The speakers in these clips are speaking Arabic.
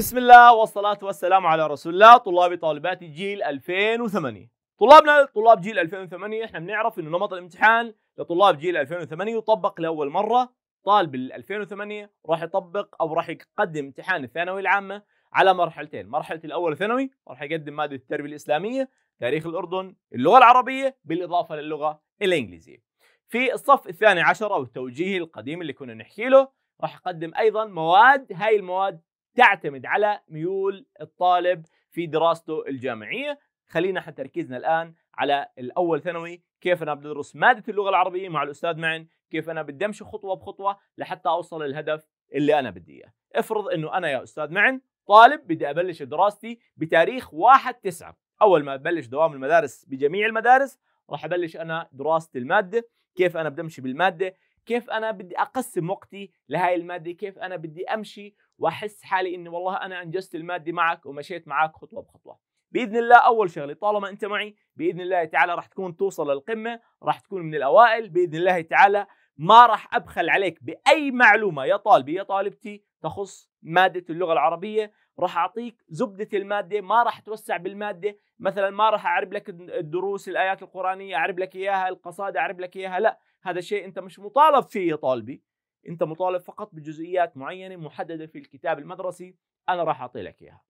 بسم الله والصلاة والسلام على رسول الله طلابي طالباتي جيل 2008 طلابنا طلاب جيل 2008 احنا بنعرف انه نمط الامتحان لطلاب جيل 2008 يطبق لاول مرة طالب ال 2008 راح يطبق او راح يقدم امتحان الثانوي العامة على مرحلتين مرحلة الاول ثانوي راح يقدم مادة التربية الاسلامية تاريخ الاردن اللغة العربية بالاضافة للغة الانجليزية في الصف الثاني عشر او التوجيهي القديم اللي كنا نحكي له راح يقدم ايضا مواد هاي المواد تعتمد على ميول الطالب في دراسته الجامعية خلينا حتى تركيزنا الآن على الأول ثانوي كيف أنا بدرس مادة اللغة العربية مع الأستاذ معن كيف أنا بدي أمشي خطوة بخطوة لحتى أوصل للهدف اللي أنا بدي إياه افرض أنه أنا يا أستاذ معن طالب بدي أبلش دراستي بتاريخ 1 9 أول ما ببلش دوام المدارس بجميع المدارس راح أبلش أنا دراسة المادة كيف أنا بدي أمشي بالمادة كيف انا بدي اقسم وقتي لهاي الماده كيف انا بدي امشي واحس حالي اني والله انا انجزت الماده معك ومشيت معك خطوه بخطوه باذن الله اول شغله طالما انت معي باذن الله تعالى راح تكون توصل للقمه راح تكون من الاوائل باذن الله تعالى ما راح ابخل عليك باي معلومه يا طالبي يا طالبتي تخص ماده اللغه العربيه راح اعطيك زبده الماده ما راح اتوسع بالماده مثلا ما راح اعرب لك الدروس الايات القرانيه اعرب لك اياها القصائد اعرب لك اياها لا هذا شيء أنت مش مطالب فيه يا طالبي أنت مطالب فقط بجزئيات معينة محددة في الكتاب المدرسي أنا راح أعطي لك إياها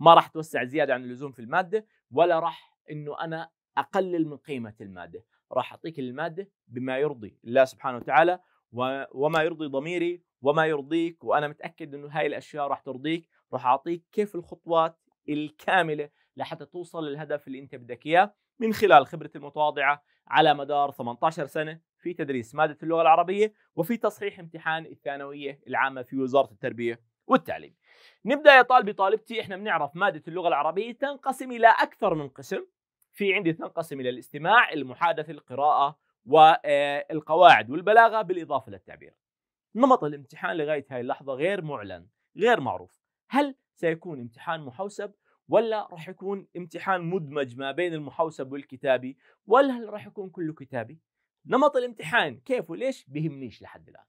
ما راح توسع زيادة عن اللزوم في المادة ولا راح أنه أنا أقلل من قيمة المادة راح أعطيك المادة بما يرضي الله سبحانه وتعالى وما يرضي ضميري وما يرضيك وأنا متأكد أنه هاي الأشياء راح ترضيك راح أعطيك كيف الخطوات الكاملة لحتى توصل للهدف اللي أنت بدك إياه من خلال خبرتي المتواضعة على مدار 18 سنة في تدريس مادة اللغة العربية وفي تصحيح امتحان الثانوية العامة في وزارة التربية والتعليم نبدأ يا طالبي طالبتي احنا بنعرف مادة اللغة العربية تنقسم إلى أكثر من قسم في عندي تنقسم إلى الاستماع المحادثة القراءة والقواعد آه، والبلاغة بالإضافة للتعبير نمط الامتحان لغاية هاي اللحظة غير معلن غير معروف هل سيكون امتحان محوسب ولا راح يكون امتحان مدمج ما بين المحوسب والكتابي ولا هل راح يكون كله كتابي نمط الامتحان كيف وليش بيهمنيش لحد الان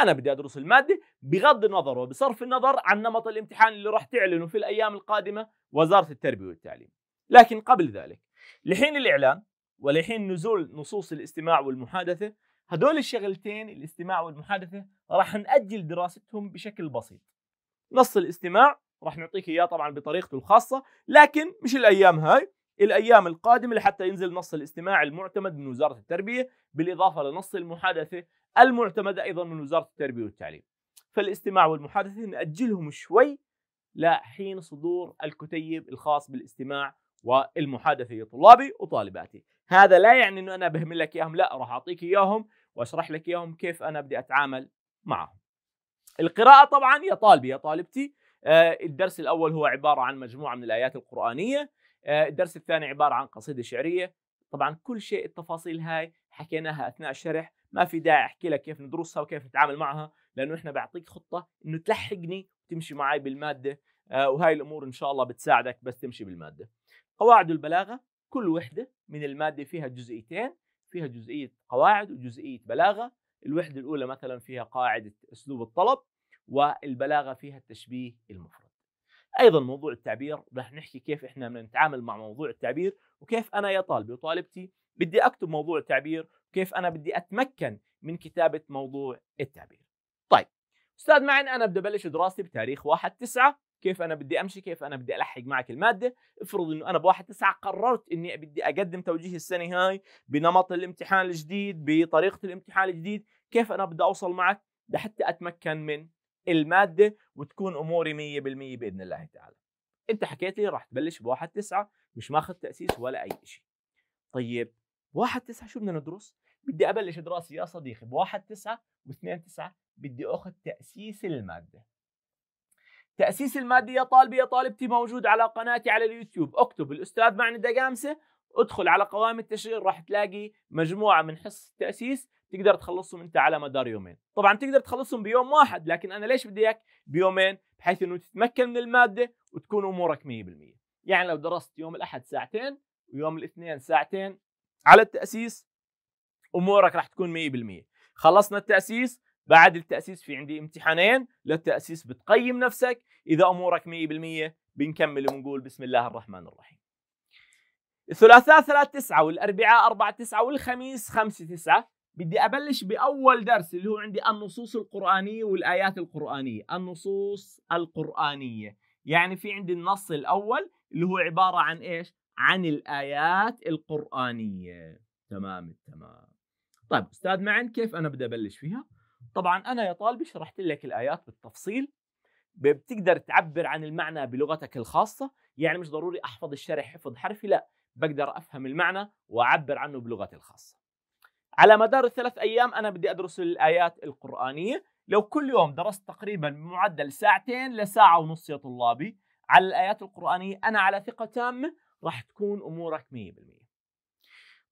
انا بدي ادرس الماده بغض النظر وبصرف النظر عن نمط الامتحان اللي راح تعلنه في الايام القادمه وزاره التربيه والتعليم لكن قبل ذلك لحين الاعلان ولحين نزول نصوص الاستماع والمحادثه هدول الشغلتين الاستماع والمحادثه راح نأجل دراستهم بشكل بسيط نص الاستماع راح نعطيك اياه طبعا بطريقته الخاصه لكن مش الايام هاي الايام القادمه لحتى ينزل نص الاستماع المعتمد من وزاره التربيه بالاضافه لنص المحادثه المعتمده ايضا من وزاره التربيه والتعليم فالاستماع والمحادثه ناجلهم شوي لحين صدور الكتيب الخاص بالاستماع والمحادثه يا طلابي وطالباتي هذا لا يعني انه انا بهمل لك اياهم لا راح اعطيك اياهم واشرح لك اياهم كيف انا بدي اتعامل معهم القراءه طبعا يا طالبي يا طالبتي آه، الدرس الأول هو عبارة عن مجموعة من الآيات القرآنية آه، الدرس الثاني عبارة عن قصيدة شعرية طبعا كل شيء التفاصيل هاي حكيناها أثناء الشرح ما في داعي أحكي لك كيف ندرسها وكيف نتعامل معها لأنه إحنا بعطيك خطة إنه تلحقني وتمشي معي بالمادة آه، وهاي الأمور إن شاء الله بتساعدك بس تمشي بالمادة قواعد البلاغة كل وحدة من المادة فيها جزئيتين فيها جزئية قواعد وجزئية بلاغة الوحدة الأولى مثلا فيها قاعدة أسلوب الطلب والبلاغه فيها التشبيه المفرد. ايضا موضوع التعبير راح نحكي كيف احنا نتعامل مع موضوع التعبير وكيف انا يا طالبي وطالبتي بدي اكتب موضوع التعبير وكيف انا بدي اتمكن من كتابه موضوع التعبير. طيب استاذ معن انا بدي ابلش دراستي بتاريخ 1 9 كيف انا بدي امشي كيف انا بدي الحق معك الماده افرض انه انا بواحد تسعة قررت اني بدي اقدم توجيه السنه هاي بنمط الامتحان الجديد بطريقه الامتحان الجديد كيف انا بدي اوصل معك لحتى اتمكن من الماده وتكون اموري 100% باذن الله تعالى انت حكيت لي راح تبلش بواحد تسعة مش ماخذ تاسيس ولا اي شيء طيب واحد تسعة شو بدنا ندرس بدي ابلش دراسه يا صديقي بواحد تسعة 2 تسعة بدي اخذ تاسيس الماده تاسيس الماده يا طالبي يا طالبتي موجود على قناتي على اليوتيوب اكتب الاستاذ معني دقامسه ادخل على قوائم التشغيل راح تلاقي مجموعه من حصص التاسيس تقدر تخلصهم انت على مدار يومين طبعا تقدر تخلصهم بيوم واحد لكن انا ليش بدي اياك بيومين بحيث انه تتمكن من الماده وتكون امورك 100% يعني لو درست يوم الاحد ساعتين ويوم الاثنين ساعتين على التاسيس امورك راح تكون 100% خلصنا التاسيس بعد التاسيس في عندي امتحانين للتاسيس بتقيم نفسك اذا امورك 100% بنكمل ونقول بسم الله الرحمن الرحيم الثلاثاء 3 9 والاربعاء 4 9 والخميس 5 9 بدي ابلش باول درس اللي هو عندي النصوص القرانيه والايات القرانيه النصوص القرانيه يعني في عندي النص الاول اللي هو عباره عن ايش عن الايات القرانيه تمام التمام طيب استاذ معن كيف انا بدي ابلش فيها طبعا انا يا طالبي شرحت لك الايات بالتفصيل بتقدر تعبر عن المعنى بلغتك الخاصه يعني مش ضروري احفظ الشرح حفظ حرفي لا بقدر افهم المعنى واعبر عنه بلغتي الخاصه على مدار الثلاث ايام انا بدي ادرس الايات القرانيه لو كل يوم درست تقريبا بمعدل ساعتين لساعه ونص يا طلابي على الايات القرانيه انا على ثقه تامه راح تكون امورك 100%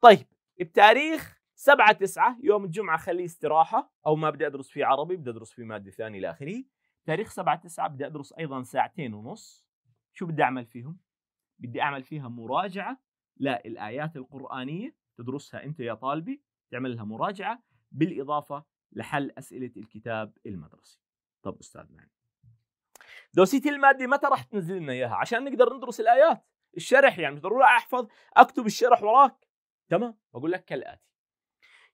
طيب بتاريخ 7 9 يوم الجمعه خليه استراحه او ما بدي ادرس فيه عربي بدي ادرس فيه ماده ثانيه الى اخره تاريخ 7 9 بدي ادرس ايضا ساعتين ونص شو بدي اعمل فيهم بدي اعمل فيها مراجعه للايات القرانيه تدرسها انت يا طالبي تعمل لها مراجعه بالاضافه لحل اسئله الكتاب المدرسي طب استاذ معني دوسيتي الماده متى راح تنزل لنا اياها عشان نقدر ندرس الايات الشرح يعني مش ضروري احفظ اكتب الشرح وراك تمام بقول لك كالاتي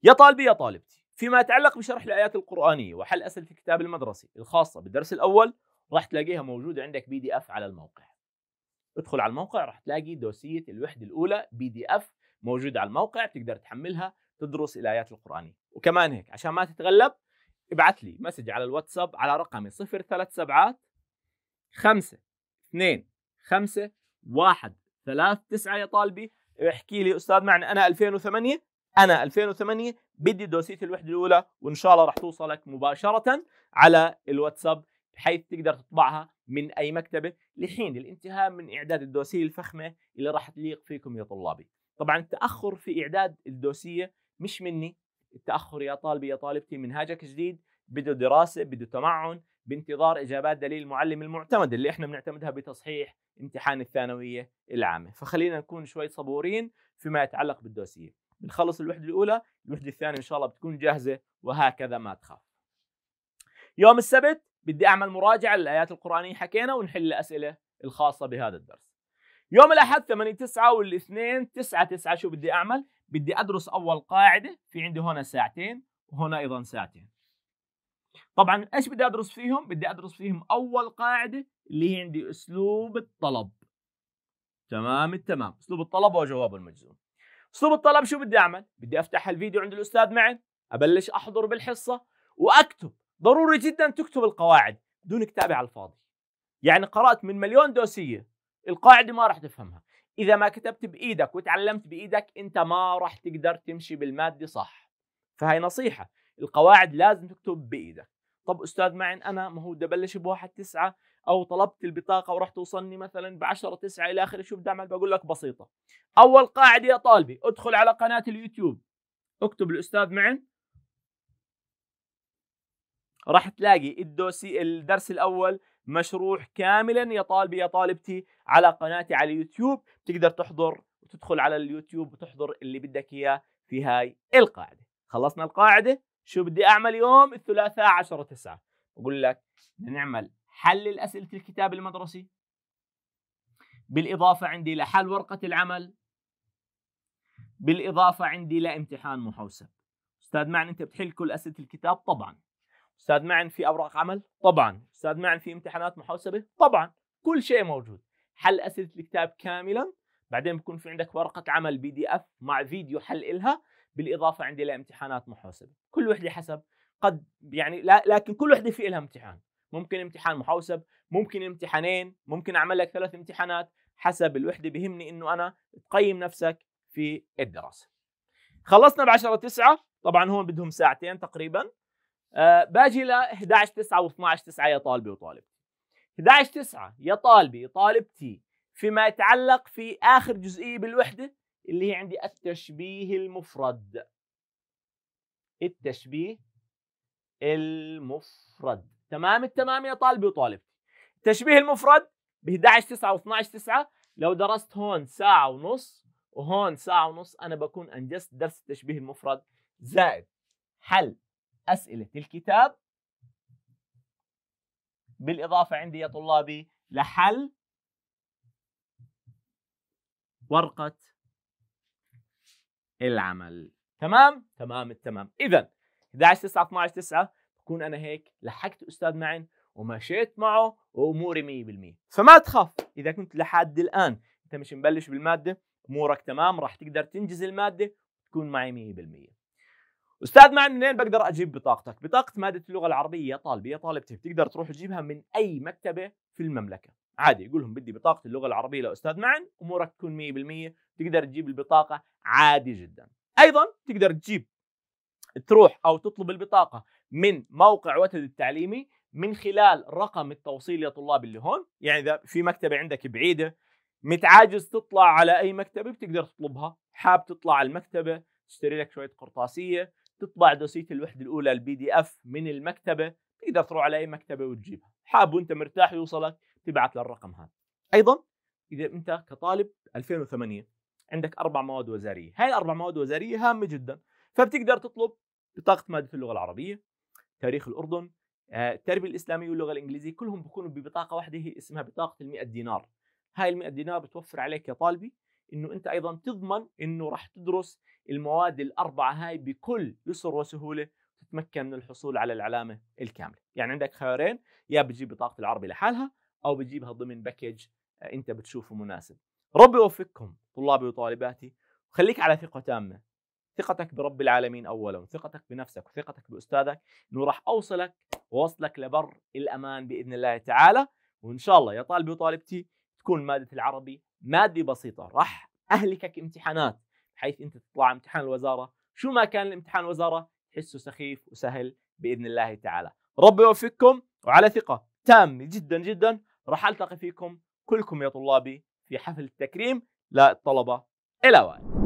يا طالبي يا طالبتي فيما يتعلق بشرح الايات القرانيه وحل اسئله الكتاب المدرسي الخاصه بالدرس الاول راح تلاقيها موجوده عندك بي دي اف على الموقع ادخل على الموقع راح تلاقي دوسيه الوحده الاولى بي دي اف موجوده على الموقع بتقدر تحملها تدرس الايات القرانيه وكمان هيك عشان ما تتغلب ابعث لي مسج على الواتساب على رقمي 037 5 2 5 1 3 9 يا طالبي احكي لي استاذ معنى انا 2008 انا 2008 بدي دوسيه الوحده الاولى وان شاء الله راح توصلك مباشره على الواتساب بحيث تقدر تطبعها من اي مكتبه لحين الانتهاء من اعداد الدوسيه الفخمه اللي راح تليق فيكم يا طلابي. طبعا التاخر في اعداد الدوسيه مش مني التاخر يا طالبي يا طالبتي منهاجك جديد بده دراسه بده تمعن بانتظار اجابات دليل المعلم المعتمد اللي احنا بنعتمدها بتصحيح امتحان الثانويه العامه فخلينا نكون شوي صبورين فيما يتعلق بالدوسيه بنخلص الوحده الاولى الوحده الثانيه ان شاء الله بتكون جاهزه وهكذا ما تخاف يوم السبت بدي اعمل مراجعه للايات القرانيه حكينا ونحل الاسئله الخاصه بهذا الدرس يوم الاحد 8 9 والاثنين 9 9 شو بدي اعمل بدي ادرس اول قاعده في عندي هنا ساعتين وهنا ايضا ساعتين طبعا ايش بدي ادرس فيهم بدي ادرس فيهم اول قاعده اللي هي عندي اسلوب الطلب تمام التمام اسلوب الطلب هو جواب المجزوم اسلوب الطلب شو بدي اعمل بدي افتح الفيديو عند الاستاذ معي ابلش احضر بالحصه واكتب ضروري جدا تكتب القواعد دون كتابه على الفاضي يعني قرات من مليون دوسيه القاعده ما راح تفهمها اذا ما كتبت بايدك وتعلمت بايدك انت ما راح تقدر تمشي بالماده صح فهي نصيحه القواعد لازم تكتب بايدك طب استاذ معن انا ما هو بدي ابلش بواحد تسعة او طلبت البطاقه وراح توصلني مثلا ب 10 9 الى اخره شو بدي اعمل بقول لك بسيطه اول قاعده يا طالبي ادخل على قناه اليوتيوب اكتب الاستاذ معن راح تلاقي الدوسي الدرس الاول مشروح كاملا يا طالبي يا طالبتي على قناتي على اليوتيوب تقدر تحضر وتدخل على اليوتيوب وتحضر اللي بدك اياه في هاي القاعده خلصنا القاعده شو بدي اعمل يوم الثلاثاء 10 9 بقول لك بدنا نعمل حل الاسئله الكتاب المدرسي بالاضافه عندي لحل ورقه العمل بالاضافه عندي لامتحان محوسب استاذ معنى انت بتحل كل اسئله الكتاب طبعا استاذ معن في اوراق عمل طبعا استاذ معن في امتحانات محوسبه طبعا كل شيء موجود حل اسئله الكتاب كاملا بعدين بكون في عندك ورقه عمل بي دي اف مع فيديو حل الها بالاضافه عندي لامتحانات محوسبه كل وحده حسب قد يعني لا لكن كل وحده في الها امتحان ممكن امتحان محوسب ممكن امتحانين ممكن اعمل لك ثلاث امتحانات حسب الوحده بهمني انه انا تقيم نفسك في الدراسه خلصنا ب 10 9 طبعا هون بدهم ساعتين تقريبا آه باجي ل 11 9 و 12 9 يا طالبي وطالبتي 11 9 يا طالبي طالبتي فيما يتعلق في اخر جزئيه بالوحده اللي هي عندي التشبيه المفرد التشبيه المفرد تمام التمام يا طالبي وطالبتي التشبيه المفرد ب 11 9 و 12 9 لو درست هون ساعه ونص وهون ساعه ونص انا بكون انجزت درس التشبيه المفرد زائد حل أسئلة الكتاب بالإضافة عندي يا طلابي لحل ورقة العمل تمام تمام التمام إذا 11 9 12 9 بكون أنا هيك لحقت أستاذ معن ومشيت معه وأموري 100% فما تخاف إذا كنت لحد الآن أنت مش مبلش بالمادة أمورك تمام راح تقدر تنجز المادة تكون معي 100% استاذ معن منين بقدر اجيب بطاقتك؟ بطاقه ماده اللغه العربيه يا طالبتي بتقدر تروح تجيبها من اي مكتبه في المملكه عادي يقول لهم بدي بطاقه اللغه العربيه لاستاذ معن امورك تكون 100% تقدر تجيب البطاقه عادي جدا ايضا تقدر تجيب تروح او تطلب البطاقه من موقع وتد التعليمي من خلال رقم التوصيل يا طلاب اللي هون يعني اذا في مكتبه عندك بعيده متعاجز تطلع على اي مكتبه بتقدر تطلبها حاب تطلع على المكتبه تشتري لك شويه قرطاسيه تطبع دوسيه الوحده الاولى البي دي اف من المكتبه تقدر تروح على اي مكتبه وتجيبها حاب وانت مرتاح يوصلك تبعت للرقم هذا ايضا اذا انت كطالب 2008 عندك اربع مواد وزاريه هاي الاربع مواد وزاريه هامه جدا فبتقدر تطلب بطاقه ماده اللغه العربيه تاريخ الاردن آه، التربيه الاسلاميه واللغه الانجليزيه كلهم بيكونوا ببطاقه واحده هي اسمها بطاقه ال 100 دينار هاي ال 100 دينار بتوفر عليك يا طالبي انه انت ايضا تضمن انه راح تدرس المواد الاربعه هاي بكل يسر وسهوله تتمكن من الحصول على العلامه الكامله يعني عندك خيارين يا بتجيب بطاقه العربي لحالها او بتجيبها ضمن باكج آه، انت بتشوفه مناسب ربي يوفقكم طلابي وطالباتي وخليك على ثقه تامه ثقتك برب العالمين اولا وثقتك بنفسك وثقتك باستاذك انه راح اوصلك واوصلك لبر الامان باذن الله تعالى وان شاء الله يا طالبي وطالبتي تكون ماده العربي مادة بسيطة راح أهلكك امتحانات بحيث أنت تطلع امتحان الوزارة شو ما كان الامتحان الوزارة تحسه سخيف وسهل بإذن الله تعالى رب يوفقكم وعلى ثقة تامة جدا جدا راح ألتقي فيكم كلكم يا طلابي في حفل التكريم للطلبة إلى وقت